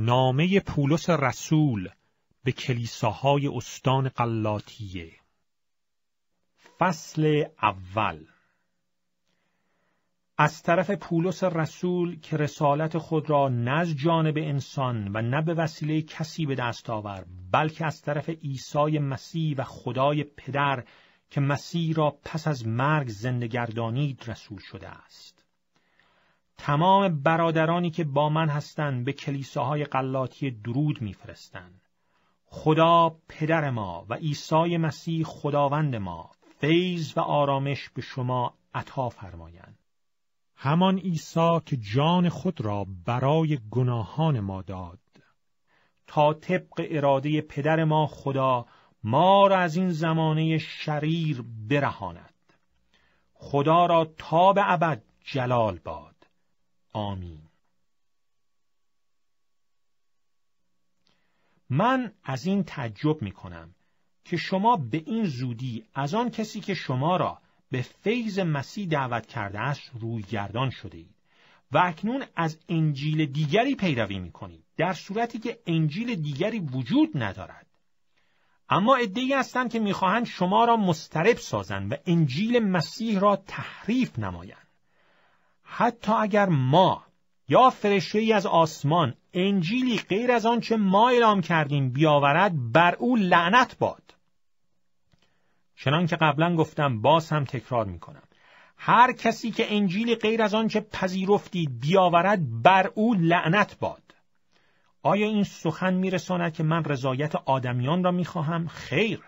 نامه پولس رسول به کلیساهای استان قلاتیه فصل اول از طرف پولس رسول که رسالت خود را نه از جانب انسان و نه به وسیله کسی به دست آور بلکه از طرف عیسی مسیح و خدای پدر که مسیح را پس از مرگ زنده رسول شده است تمام برادرانی که با من هستند به کلیساهای قلاتی درود میفرستند خدا پدر ما و عیسی مسیح خداوند ما فیض و آرامش به شما عطا فرمایند همان عیسی که جان خود را برای گناهان ما داد تا طبق اراده پدر ما خدا ما را از این زمانه شریر برهاند خدا را تا به ابد جلال باد آمین من از این تعجب می کنم که شما به این زودی از آن کسی که شما را به فیض مسیح دعوت کرده است روی گردان شده اید و اکنون از انجیل دیگری پیروی می کنید در صورتی که انجیل دیگری وجود ندارد اما ادعی هستند که میخواهند شما را مسترب سازند و انجیل مسیح را تحریف نمایند حتی اگر ما یا فرشته ای از آسمان انجیلی غیر از آنچه ما اعلام کردیم بیاورد بر او لعنت باد چنان که قبلا گفتم باز هم تکرار کنم. هر کسی که انجیلی غیر از آنچه پذیرفتید بیاورد بر او لعنت باد آیا این سخن میرساند که من رضایت آدمیان را میخواهم خیر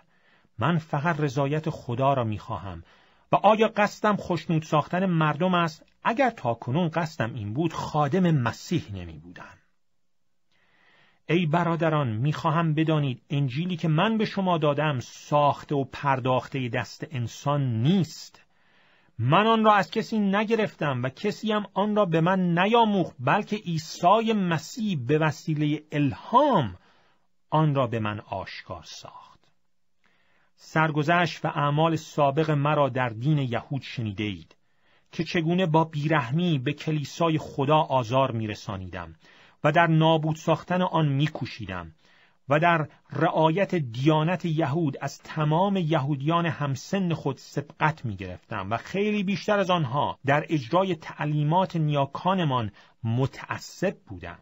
من فقط رضایت خدا را میخواهم و آیا قصدم خوشنود ساختن مردم است اگر تاکنون قصدم این بود خادم مسیح نمی بودم. ای برادران میخواهم بدانید انجیلی که من به شما دادم ساخته و پرداخته دست انسان نیست من آن را از کسی نگرفتم و کسی هم آن را به من نیاموخت بلکه عیسی مسیح به وسیله الهام آن را به من آشکار ساخت سرگذشت و اعمال سابق مرا در دین یهود شنیده اید که چگونه با بیرحمی به کلیسای خدا آزار میرسانیدم و در نابود ساختن آن میکوشیدم و در رعایت دیانت یهود از تمام یهودیان همسن خود سبقت می گرفتم و خیلی بیشتر از آنها در اجرای تعلیمات نیاکانمان متعصب بودم.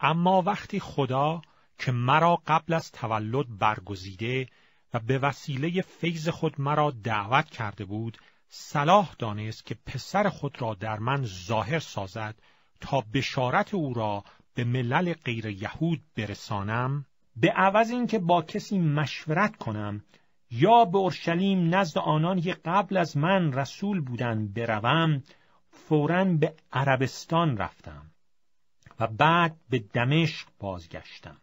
اما وقتی خدا که مرا قبل از تولد برگزیده و به وسیله فیض خود مرا دعوت کرده بود صلاح دانست که پسر خود را در من ظاهر سازد تا بشارت او را به ملل غیر یهود برسانم به عوض اینکه با کسی مشورت کنم یا به اورشلیم نزد آنان که قبل از من رسول بودند بروم فورا به عربستان رفتم و بعد به دمشق بازگشتم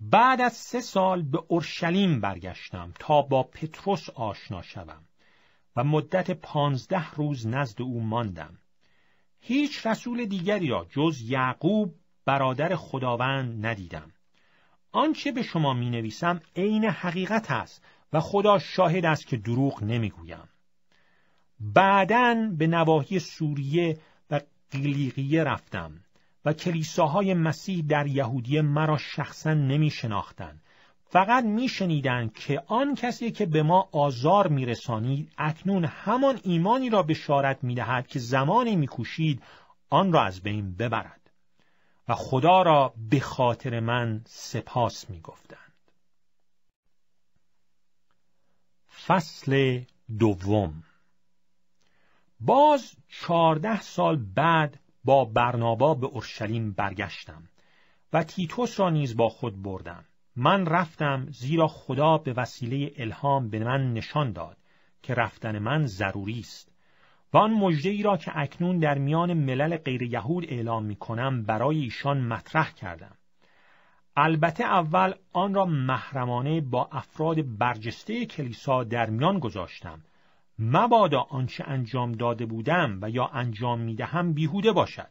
بعد از سه سال به اورشلیم برگشتم تا با پتروس آشنا شوم و مدت پانزده روز نزد او ماندم. هیچ رسول دیگری را جز یعقوب برادر خداوند ندیدم. آنچه به شما می نویسم عین حقیقت است و خدا شاهد است که دروغ نمیگویم. بعدن به نواحی سوریه و قلیقیه رفتم و کلیساهای مسیح در یهودیه مرا شخصا نمی شناختن. فقط می شنیدن که آن کسی که به ما آزار می رسانید اکنون همان ایمانی را بشارت می دهد که زمانی می کوشید آن را از بین ببرد. و خدا را به خاطر من سپاس می گفتند. فصل دوم باز چهارده سال بعد با برنابا به اورشلیم برگشتم و تیتوس را نیز با خود بردم من رفتم زیرا خدا به وسیله الهام به من نشان داد که رفتن من ضروری است و آن مجده ای را که اکنون در میان ملل غیر یهود اعلام می کنم برای ایشان مطرح کردم. البته اول آن را محرمانه با افراد برجسته کلیسا در میان گذاشتم مبادا آنچه انجام داده بودم و یا انجام میدهم بیهوده باشد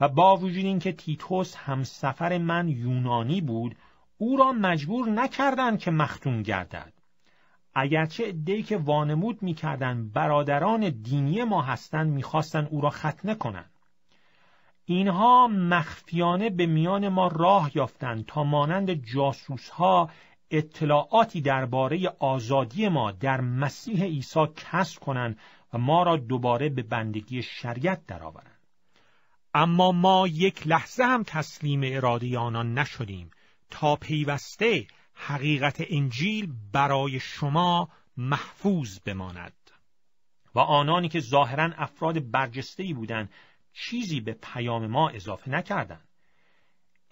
و با وجود اینکه تیتوس همسفر من یونانی بود او را مجبور نکردند که مختون گردد اگرچه عدهای که وانمود میکردند برادران دینی ما هستند میخواستند او را ختنه کنند اینها مخفیانه به میان ما راه یافتند تا مانند جاسوسها اطلاعاتی درباره آزادی ما در مسیح عیسی کسب کنند و ما را دوباره به بندگی شریعت درآورند اما ما یک لحظه هم تسلیم اراده آنان نشدیم تا پیوسته حقیقت انجیل برای شما محفوظ بماند و آنانی که ظاهرا افراد برجسته‌ای بودند چیزی به پیام ما اضافه نکردند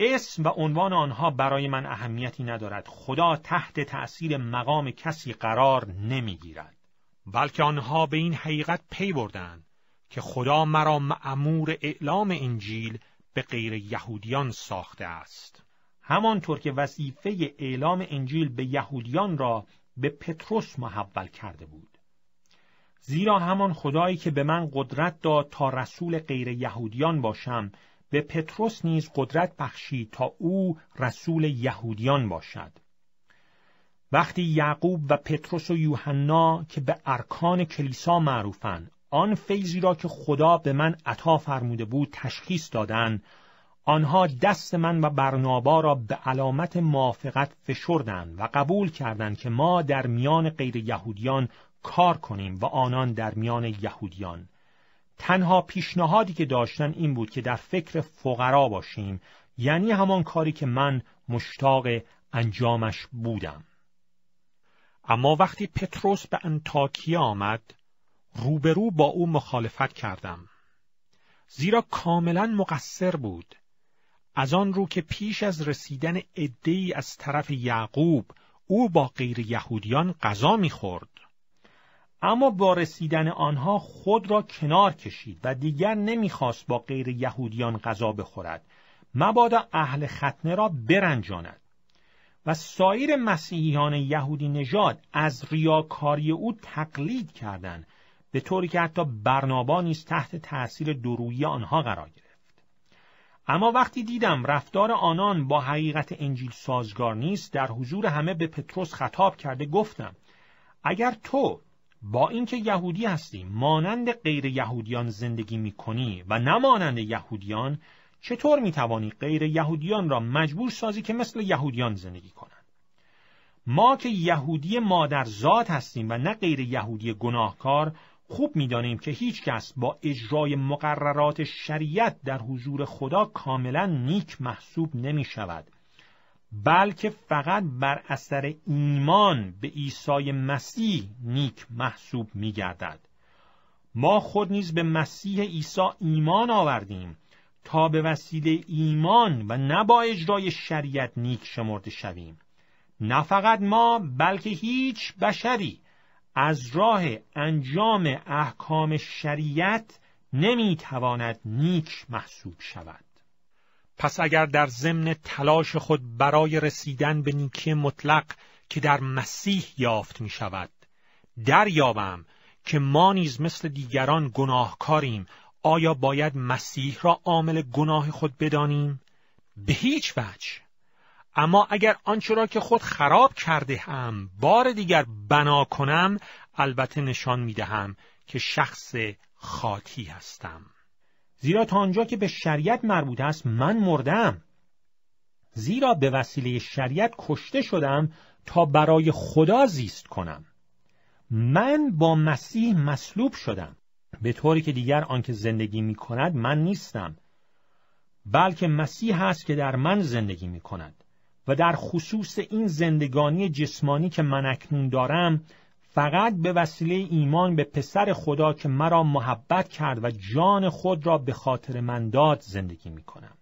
اسم و عنوان آنها برای من اهمیتی ندارد خدا تحت تأثیر مقام کسی قرار نمیگیرد بلکه آنها به این حقیقت پی بردند که خدا مرا معمور اعلام انجیل به غیر یهودیان ساخته است همانطور که وظیفه اعلام انجیل به یهودیان را به پتروس محول کرده بود زیرا همان خدایی که به من قدرت داد تا رسول غیر یهودیان باشم به پتروس نیز قدرت بخشید تا او رسول یهودیان باشد وقتی یعقوب و پتروس و یوحنا که به ارکان کلیسا معروفند آن فیضی را که خدا به من عطا فرموده بود تشخیص دادند آنها دست من و برنابا را به علامت موافقت فشردند و قبول کردند که ما در میان غیر یهودیان کار کنیم و آنان در میان یهودیان تنها پیشنهادی که داشتن این بود که در فکر فقرا باشیم یعنی همان کاری که من مشتاق انجامش بودم اما وقتی پتروس به انتاکی آمد روبرو با او مخالفت کردم زیرا کاملا مقصر بود از آن رو که پیش از رسیدن عدهای از طرف یعقوب او با غیر یهودیان غذا میخورد اما با رسیدن آنها خود را کنار کشید و دیگر نمیخواست با غیر یهودیان غذا بخورد مبادا اهل ختنه را برنجاند و سایر مسیحیان یهودی نژاد از ریاکاری او تقلید کردند به طوری که حتی برنابا نیز تحت تأثیر دروی آنها قرار گرفت اما وقتی دیدم رفتار آنان با حقیقت انجیل سازگار نیست در حضور همه به پتروس خطاب کرده گفتم اگر تو با اینکه یهودی هستی مانند غیر یهودیان زندگی می کنی و نمانند یهودیان چطور می توانی غیر یهودیان را مجبور سازی که مثل یهودیان زندگی کنند ما که یهودی مادرزاد هستیم و نه غیر یهودی گناهکار خوب دانیم که هیچ کس با اجرای مقررات شریعت در حضور خدا کاملا نیک محسوب نمی شود بلکه فقط بر اثر ایمان به عیسی مسیح نیک محسوب می گردد. ما خود نیز به مسیح عیسی ایمان آوردیم تا به وسیله ایمان و نه با اجرای شریعت نیک شمرده شویم نه فقط ما بلکه هیچ بشری از راه انجام احکام شریعت نمیتواند نیک محسوب شود پس اگر در ضمن تلاش خود برای رسیدن به نیکی مطلق که در مسیح یافت می شود دریابم که ما نیز مثل دیگران گناهکاریم آیا باید مسیح را عامل گناه خود بدانیم به هیچ وجه اما اگر آنچه را که خود خراب کرده هم، بار دیگر بنا کنم البته نشان می دهم که شخص خاطی هستم زیرا تا آنجا که به شریعت مربوط است من مردم زیرا به وسیله شریعت کشته شدم تا برای خدا زیست کنم من با مسیح مصلوب شدم به طوری که دیگر آنکه زندگی می کند من نیستم بلکه مسیح هست که در من زندگی می کند و در خصوص این زندگانی جسمانی که من اکنون دارم فقط به وسیله ایمان به پسر خدا که مرا محبت کرد و جان خود را به خاطر من داد زندگی می کنم.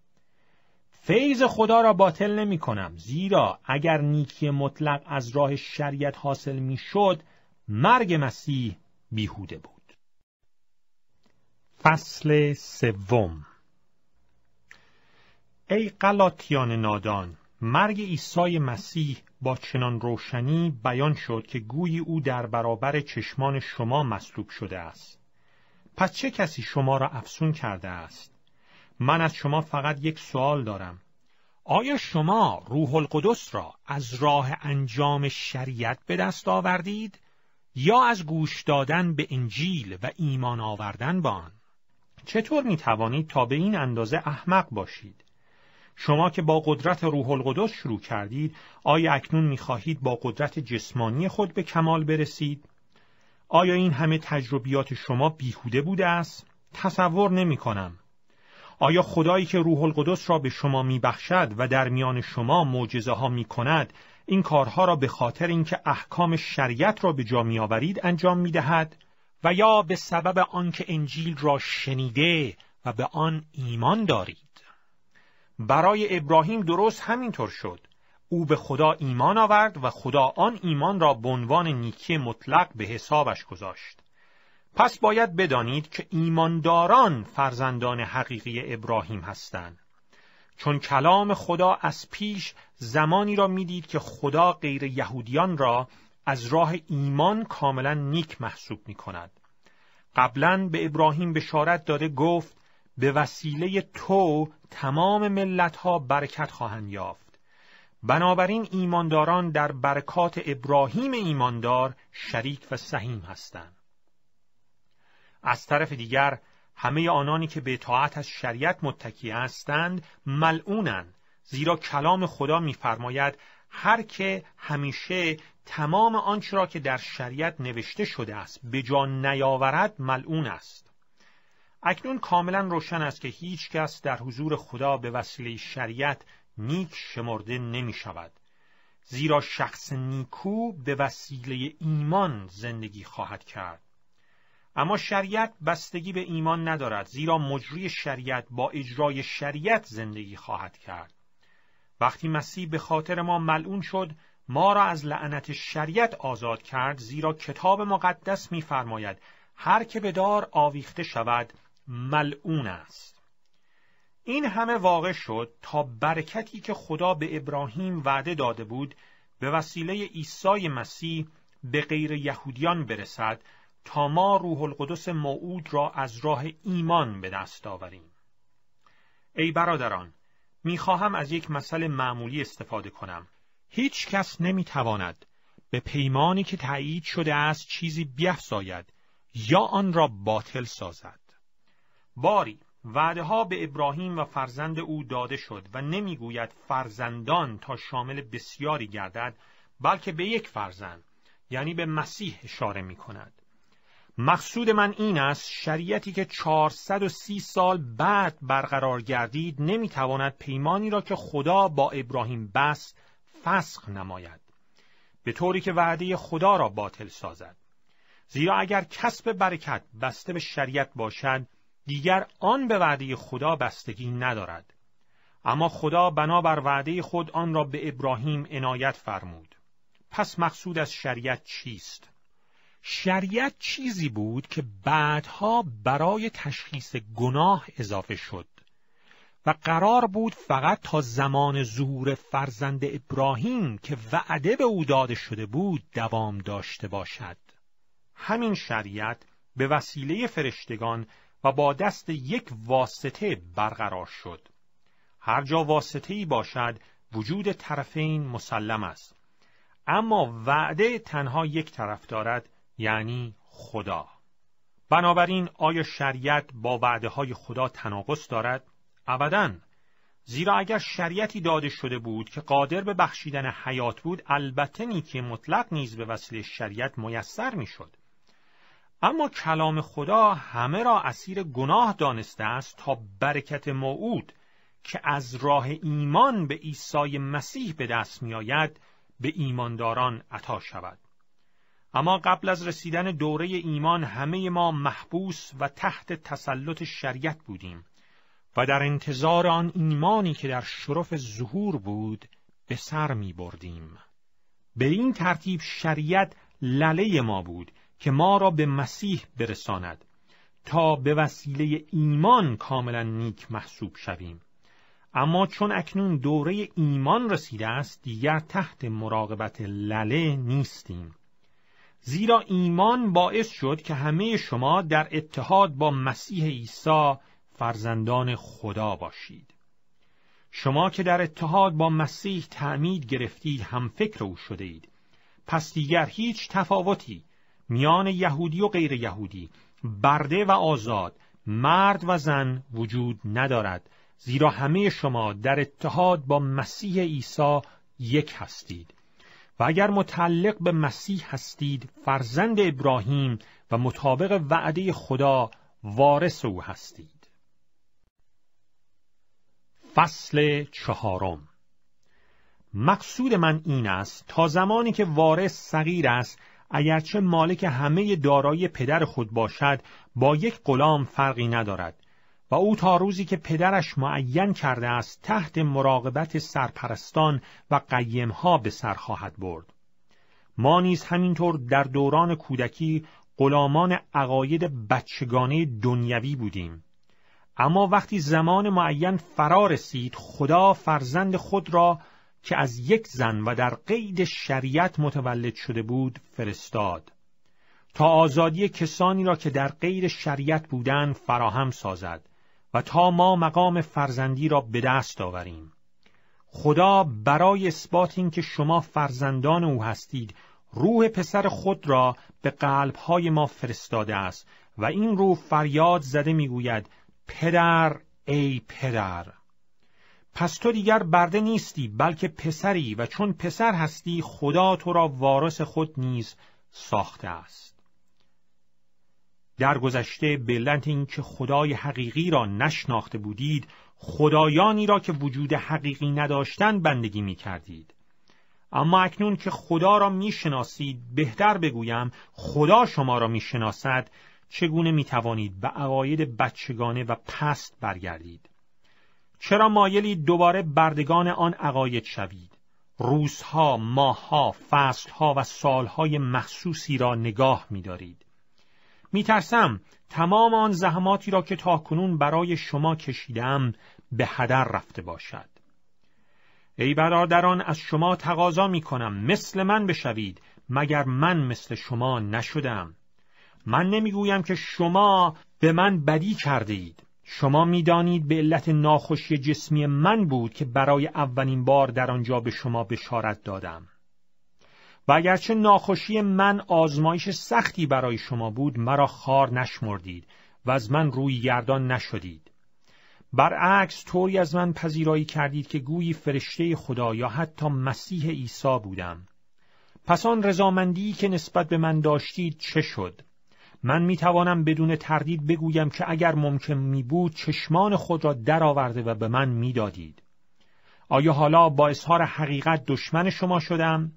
فیض خدا را باطل نمی کنم زیرا اگر نیکی مطلق از راه شریعت حاصل می شد مرگ مسیح بیهوده بود. فصل سوم ای قلاتیان نادان مرگ ایسای مسیح با چنان روشنی بیان شد که گویی او در برابر چشمان شما مصلوب شده است. پس چه کسی شما را افسون کرده است؟ من از شما فقط یک سوال دارم. آیا شما روح القدس را از راه انجام شریعت به دست آوردید یا از گوش دادن به انجیل و ایمان آوردن به آن چطور می توانید تا به این اندازه احمق باشید شما که با قدرت روح القدس شروع کردید آیا اکنون میخواهید با قدرت جسمانی خود به کمال برسید؟ آیا این همه تجربیات شما بیهوده بوده است؟ تصور نمی کنم. آیا خدایی که روح القدس را به شما میبخشد و در میان شما معجزه ها می کند این کارها را به خاطر اینکه احکام شریعت را به جا میآورید انجام می دهد؟ و یا به سبب آنکه انجیل را شنیده و به آن ایمان دارید؟ برای ابراهیم درست همینطور شد او به خدا ایمان آورد و خدا آن ایمان را به عنوان نیکی مطلق به حسابش گذاشت پس باید بدانید که ایمانداران فرزندان حقیقی ابراهیم هستند چون کلام خدا از پیش زمانی را میدید که خدا غیر یهودیان را از راه ایمان کاملا نیک محسوب می کند. قبلا به ابراهیم بشارت داده گفت به وسیله تو تمام ملت ها برکت خواهند یافت بنابراین ایمانداران در برکات ابراهیم ایماندار شریک و سهیم هستند از طرف دیگر همه آنانی که به اطاعت از شریعت متکی هستند ملعونند زیرا کلام خدا میفرماید هر که همیشه تمام آنچه را که در شریعت نوشته شده است به جان نیاورد ملعون است اکنون کاملا روشن است که هیچ کس در حضور خدا به وسیله شریعت نیک شمرده نمی شود. زیرا شخص نیکو به وسیله ایمان زندگی خواهد کرد. اما شریعت بستگی به ایمان ندارد زیرا مجری شریعت با اجرای شریعت زندگی خواهد کرد. وقتی مسیح به خاطر ما ملعون شد ما را از لعنت شریعت آزاد کرد زیرا کتاب مقدس می‌فرماید هر که به دار آویخته شود ملعون است این همه واقع شد تا برکتی که خدا به ابراهیم وعده داده بود به وسیله عیسی مسیح به غیر یهودیان برسد تا ما روح القدس موعود را از راه ایمان به دست آوریم ای برادران میخواهم از یک مسئله معمولی استفاده کنم هیچ کس نمیتواند به پیمانی که تایید شده است چیزی بیفزاید یا آن را باطل سازد باری وعده ها به ابراهیم و فرزند او داده شد و نمیگوید فرزندان تا شامل بسیاری گردد بلکه به یک فرزند یعنی به مسیح اشاره می کند. مقصود من این است شریعتی که 430 سال بعد برقرار گردید نمیتواند پیمانی را که خدا با ابراهیم بست فسخ نماید به طوری که وعده خدا را باطل سازد زیرا اگر کسب برکت بسته به شریعت باشد دیگر آن به وعده خدا بستگی ندارد اما خدا بنابر وعده خود آن را به ابراهیم عنایت فرمود پس مقصود از شریعت چیست شریعت چیزی بود که بعدها برای تشخیص گناه اضافه شد و قرار بود فقط تا زمان ظهور فرزند ابراهیم که وعده به او داده شده بود دوام داشته باشد همین شریعت به وسیله فرشتگان و با دست یک واسطه برقرار شد. هر جا واسطه ای باشد وجود طرفین مسلم است. اما وعده تنها یک طرف دارد یعنی خدا. بنابراین آیا شریعت با وعده های خدا تناقض دارد؟ ابدا. زیرا اگر شریعتی داده شده بود که قادر به بخشیدن حیات بود البته نیکی مطلق نیز به وسیله شریعت میسر میشد. اما کلام خدا همه را اسیر گناه دانسته است تا برکت موعود که از راه ایمان به عیسی مسیح به دست میآید به ایمانداران عطا شود اما قبل از رسیدن دوره ایمان همه ما محبوس و تحت تسلط شریعت بودیم و در انتظار آن ایمانی که در شرف ظهور بود به سر می بردیم. به این ترتیب شریعت لله ما بود که ما را به مسیح برساند تا به وسیله ایمان کاملا نیک محسوب شویم اما چون اکنون دوره ایمان رسیده است دیگر تحت مراقبت لله نیستیم زیرا ایمان باعث شد که همه شما در اتحاد با مسیح عیسی فرزندان خدا باشید شما که در اتحاد با مسیح تعمید گرفتید هم فکر او شده اید پس دیگر هیچ تفاوتی میان یهودی و غیر یهودی برده و آزاد مرد و زن وجود ندارد زیرا همه شما در اتحاد با مسیح عیسی یک هستید و اگر متعلق به مسیح هستید فرزند ابراهیم و مطابق وعده خدا وارث او هستید فصل چهارم مقصود من این است تا زمانی که وارث صغیر است اگرچه مالک همه دارایی پدر خود باشد با یک غلام فرقی ندارد و او تا روزی که پدرش معین کرده است تحت مراقبت سرپرستان و قیمها به سر خواهد برد ما نیز همینطور در دوران کودکی غلامان عقاید بچگانه دنیوی بودیم اما وقتی زمان معین فرا رسید خدا فرزند خود را که از یک زن و در قید شریعت متولد شده بود فرستاد تا آزادی کسانی را که در غیر شریعت بودند فراهم سازد و تا ما مقام فرزندی را به دست آوریم خدا برای اثبات اینکه شما فرزندان او هستید روح پسر خود را به قلبهای ما فرستاده است و این روح فریاد زده میگوید پدر ای پدر پس تو دیگر برده نیستی بلکه پسری و چون پسر هستی خدا تو را وارث خود نیز ساخته است در گذشته بلند اینکه خدای حقیقی را نشناخته بودید خدایانی را که وجود حقیقی نداشتند بندگی می کردید اما اکنون که خدا را میشناسید بهتر بگویم خدا شما را شناسد چگونه می توانید به عقاید بچگانه و پست برگردید چرا مایلی دوباره بردگان آن عقاید شوید روزها، ماهها، فصلها و سالهای مخصوصی را نگاه می‌دارید. میترسم تمام آن زحماتی را که تاکنون برای شما کشیدم به هدر رفته باشد. ای برادران از شما تقاضا می کنم مثل من بشوید مگر من مثل شما نشدم. من نمیگویم که شما به من بدی کرده اید. شما میدانید به علت ناخوشی جسمی من بود که برای اولین بار در آنجا به شما بشارت دادم و اگرچه ناخوشی من آزمایش سختی برای شما بود مرا خار نشمردید و از من روی گردان نشدید برعکس طوری از من پذیرایی کردید که گویی فرشته خدا یا حتی مسیح عیسی بودم پس آن رضامندی که نسبت به من داشتید چه شد من می توانم بدون تردید بگویم که اگر ممکن می بود چشمان خود را درآورده و به من میدادید. آیا حالا با اظهار حقیقت دشمن شما شدم؟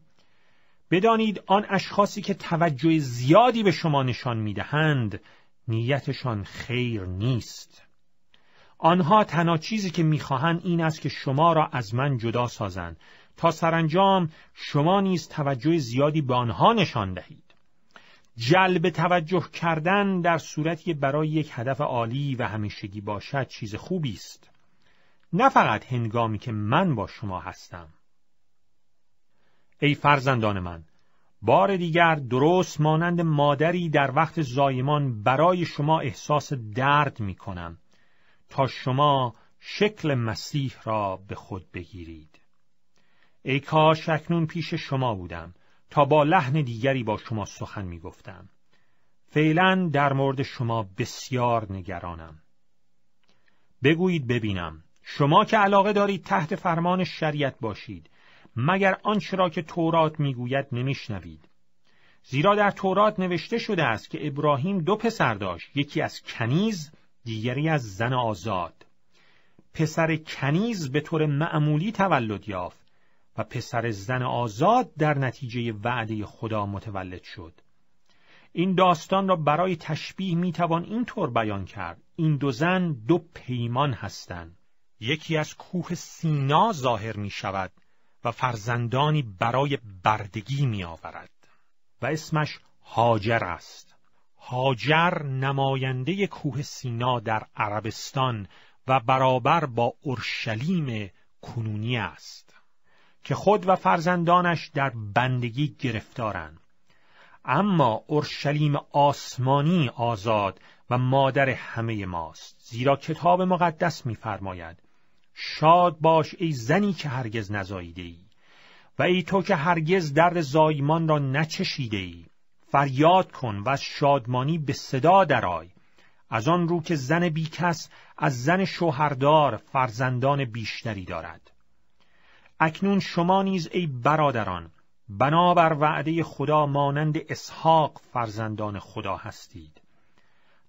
بدانید آن اشخاصی که توجه زیادی به شما نشان میدهند نیتشان خیر نیست. آنها تنها چیزی که میخواهند این است که شما را از من جدا سازند تا سرانجام شما نیز توجه زیادی به آنها نشان دهید. جلب توجه کردن در صورتی که برای یک هدف عالی و همیشگی باشد چیز خوبی است نه فقط هنگامی که من با شما هستم ای فرزندان من بار دیگر درست مانند مادری در وقت زایمان برای شما احساس درد می کنم تا شما شکل مسیح را به خود بگیرید ای کاش اکنون پیش شما بودم تا با لحن دیگری با شما سخن می گفتم. فعلا در مورد شما بسیار نگرانم. بگویید ببینم شما که علاقه دارید تحت فرمان شریعت باشید مگر آنچه را که تورات میگوید نمیشنوید زیرا در تورات نوشته شده است که ابراهیم دو پسر داشت یکی از کنیز دیگری از زن آزاد پسر کنیز به طور معمولی تولد یافت و پسر زن آزاد در نتیجه وعده خدا متولد شد این داستان را برای تشبیه میتوان اینطور بیان کرد این دو زن دو پیمان هستند یکی از کوه سینا ظاهر می شود و فرزندانی برای بردگی می آورد و اسمش هاجر است هاجر نماینده کوه سینا در عربستان و برابر با اورشلیم کنونی است که خود و فرزندانش در بندگی گرفتارند اما اورشلیم آسمانی آزاد و مادر همه ماست زیرا کتاب مقدس می‌فرماید شاد باش ای زنی که هرگز نزاییده ای و ای تو که هرگز درد زایمان را نچشیده ای فریاد کن و از شادمانی به صدا درای. از آن رو که زن بیکس از زن شوهردار فرزندان بیشتری دارد اکنون شما نیز ای برادران بنابر وعده خدا مانند اسحاق فرزندان خدا هستید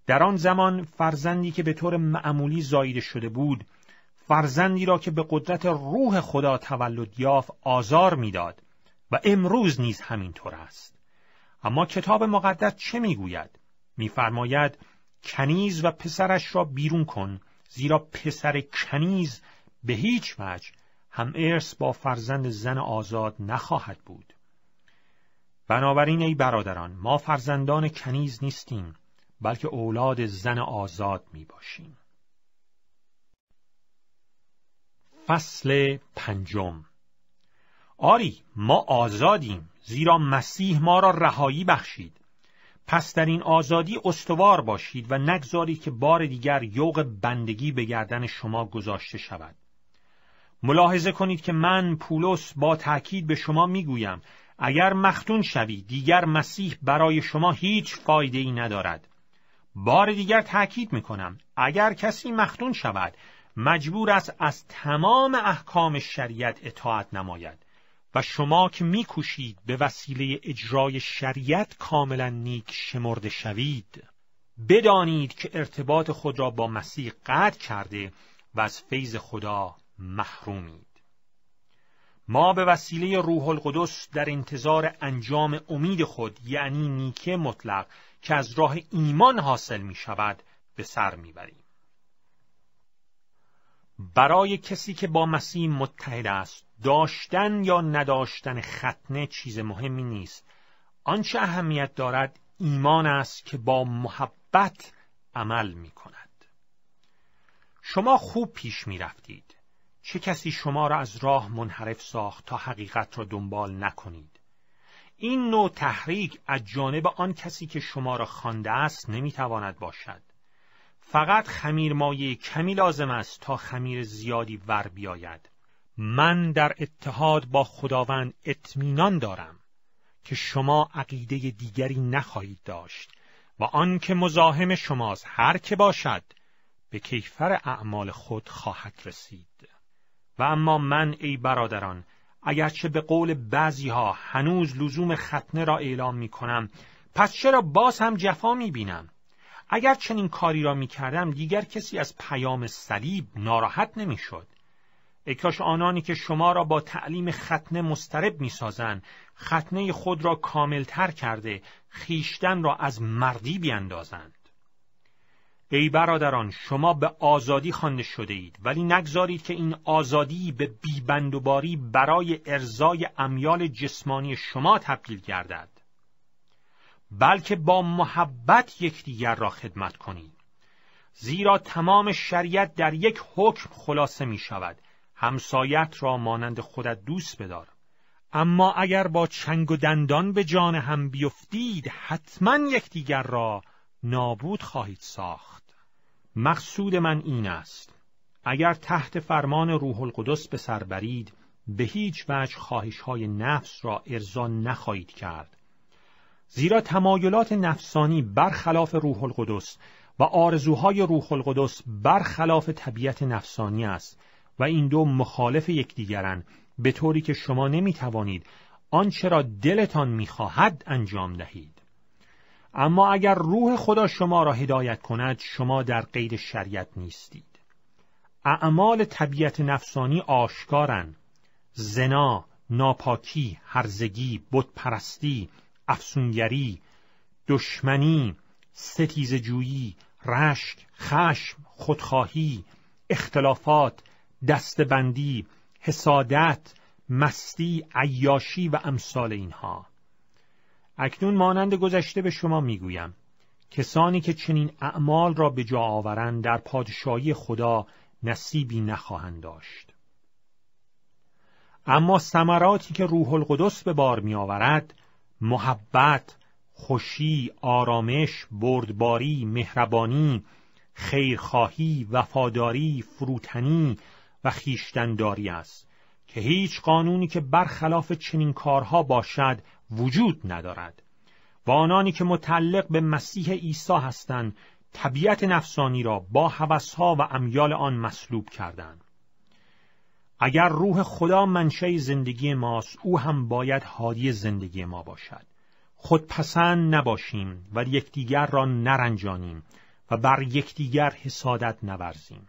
در آن زمان فرزندی که به طور معمولی زاییده شده بود فرزندی را که به قدرت روح خدا تولد یافت آزار میداد و امروز نیز همینطور است اما کتاب مقدس چه میگوید میفرماید کنیز و پسرش را بیرون کن زیرا پسر کنیز به هیچ وجه هم ارث با فرزند زن آزاد نخواهد بود بنابراین ای برادران ما فرزندان کنیز نیستیم بلکه اولاد زن آزاد می باشیم فصل پنجم آری ما آزادیم زیرا مسیح ما را رهایی بخشید پس در این آزادی استوار باشید و نگذارید که بار دیگر یوق بندگی به گردن شما گذاشته شود ملاحظه کنید که من پولس با تأکید به شما میگویم اگر مختون شوی دیگر مسیح برای شما هیچ فایده ای ندارد بار دیگر تأکید میکنم اگر کسی مختون شود مجبور است از تمام احکام شریعت اطاعت نماید و شما که میکوشید به وسیله اجرای شریعت کاملا نیک شمرده شوید بدانید که ارتباط خود را با مسیح قطع کرده و از فیض خدا محرومید ما به وسیله روح القدس در انتظار انجام امید خود یعنی نیکه مطلق که از راه ایمان حاصل می شود به سر می بریم. برای کسی که با مسیح متحد است داشتن یا نداشتن ختنه چیز مهمی نیست آنچه اهمیت دارد ایمان است که با محبت عمل می کند شما خوب پیش می رفتید چه کسی شما را از راه منحرف ساخت تا حقیقت را دنبال نکنید این نوع تحریک از جانب آن کسی که شما را خوانده است نمیتواند باشد فقط خمیر مایه کمی لازم است تا خمیر زیادی ور بیاید من در اتحاد با خداوند اطمینان دارم که شما عقیده دیگری نخواهید داشت و آنکه مزاحم شماست هر که باشد به کیفر اعمال خود خواهد رسید و اما من ای برادران اگرچه به قول بعضی ها هنوز لزوم ختنه را اعلام می کنم پس چرا باز هم جفا می بینم؟ اگر چنین کاری را می کردم دیگر کسی از پیام صلیب ناراحت نمی شد. اکاش آنانی که شما را با تعلیم ختنه مسترب می سازن، ختنه خود را تر کرده خیشتن را از مردی بیندازند. ای برادران شما به آزادی خوانده شده اید ولی نگذارید که این آزادی به بیبندوباری برای ارزای امیال جسمانی شما تبدیل گردد بلکه با محبت یکدیگر را خدمت کنید زیرا تمام شریعت در یک حکم خلاصه می شود همسایت را مانند خودت دوست بدار اما اگر با چنگ و دندان به جان هم بیفتید حتما یکدیگر را نابود خواهید ساخت مقصود من این است اگر تحت فرمان روح القدس به سر برید به هیچ وجه خواهش های نفس را ارضا نخواهید کرد زیرا تمایلات نفسانی برخلاف روح القدس و آرزوهای روح القدس برخلاف طبیعت نفسانی است و این دو مخالف یکدیگرند به طوری که شما نمی توانید آنچه را دلتان میخواهد انجام دهید اما اگر روح خدا شما را هدایت کند شما در قید شریعت نیستید اعمال طبیعت نفسانی آشکارن زنا، ناپاکی، هرزگی، بتپرستی، افسونگری، دشمنی، ستیزجویی، رشک، خشم، خودخواهی، اختلافات، دستبندی، حسادت، مستی، عیاشی و امثال اینها اکنون مانند گذشته به شما میگویم کسانی که چنین اعمال را به جا آورند در پادشاهی خدا نصیبی نخواهند داشت اما ثمراتی که روح القدس به بار میآورد محبت خوشی آرامش بردباری مهربانی خیرخواهی وفاداری فروتنی و خیشتنداری است که هیچ قانونی که برخلاف چنین کارها باشد وجود ندارد و آنانی که متعلق به مسیح عیسی هستند طبیعت نفسانی را با هوسها و امیال آن مسلوب کردند اگر روح خدا منشه زندگی ماست او هم باید حادی زندگی ما باشد خودپسند نباشیم و یکدیگر را نرنجانیم و بر یکدیگر حسادت نورزیم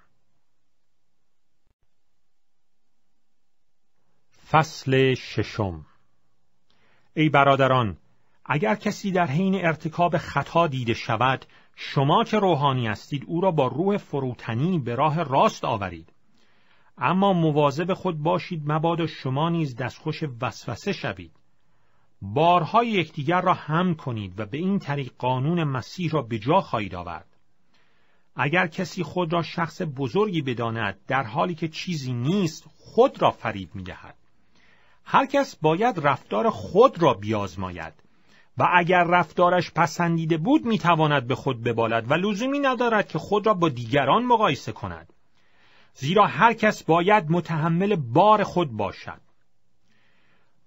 فصل ششم ای برادران اگر کسی در حین ارتکاب خطا دیده شود شما که روحانی هستید او را با روح فروتنی به راه راست آورید اما مواظب خود باشید مبادا شما نیز دستخوش وسوسه شوید بارهای یکدیگر را هم کنید و به این طریق قانون مسیح را به جا خواهید آورد اگر کسی خود را شخص بزرگی بداند در حالی که چیزی نیست خود را فریب میدهد هر کس باید رفتار خود را بیازماید و اگر رفتارش پسندیده بود میتواند به خود ببالد و لزومی ندارد که خود را با دیگران مقایسه کند زیرا هر کس باید متحمل بار خود باشد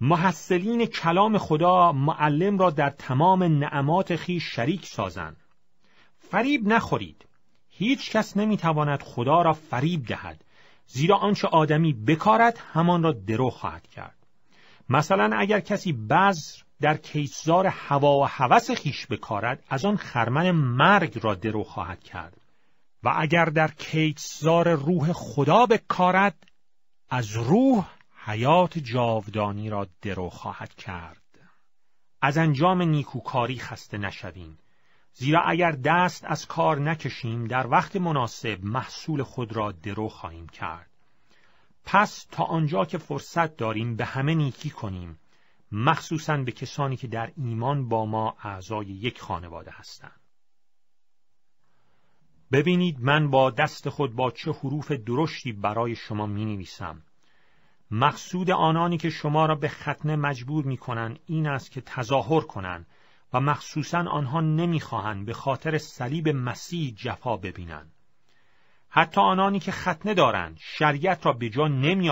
محصلین کلام خدا معلم را در تمام نعمات خیش شریک سازند فریب نخورید هیچ کس نمیتواند خدا را فریب دهد زیرا آنچه آدمی بکارد همان را درو خواهد کرد مثلا اگر کسی بذر در کیسزار هوا و هوس خیش بکارد از آن خرمن مرگ را درو خواهد کرد و اگر در کیسزار روح خدا بکارد از روح حیات جاودانی را درو خواهد کرد از انجام نیکوکاری خسته نشویم زیرا اگر دست از کار نکشیم در وقت مناسب محصول خود را درو خواهیم کرد پس تا آنجا که فرصت داریم به همه نیکی کنیم مخصوصا به کسانی که در ایمان با ما اعضای یک خانواده هستند ببینید من با دست خود با چه حروف درشتی برای شما می نویسم مقصود آنانی که شما را به ختنه مجبور می کنن این است که تظاهر کنند و مخصوصا آنها نمیخواهند به خاطر صلیب مسیح جفا ببینند حتی آنانی که ختنه دارند شریعت را به جا نمی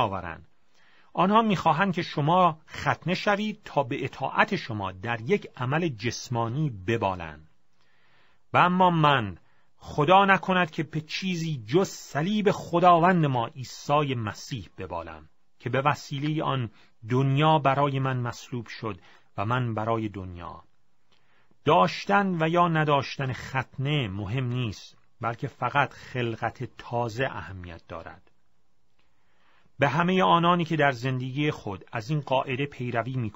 آنها میخواهند که شما ختنه شوید تا به اطاعت شما در یک عمل جسمانی ببالند و اما من خدا نکند که به چیزی جز صلیب خداوند ما عیسی مسیح ببالم که به وسیله آن دنیا برای من مصلوب شد و من برای دنیا داشتن و یا نداشتن ختنه مهم نیست بلکه فقط خلقت تازه اهمیت دارد به همه آنانی که در زندگی خود از این قاعده پیروی می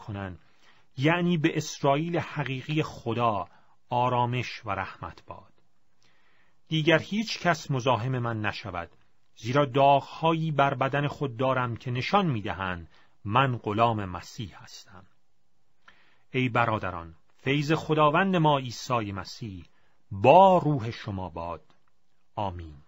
یعنی به اسرائیل حقیقی خدا آرامش و رحمت باد دیگر هیچ کس مزاحم من نشود زیرا داغهایی بر بدن خود دارم که نشان میدهند من غلام مسیح هستم ای برادران فیض خداوند ما عیسی مسیح با روح شما باد 阿弥。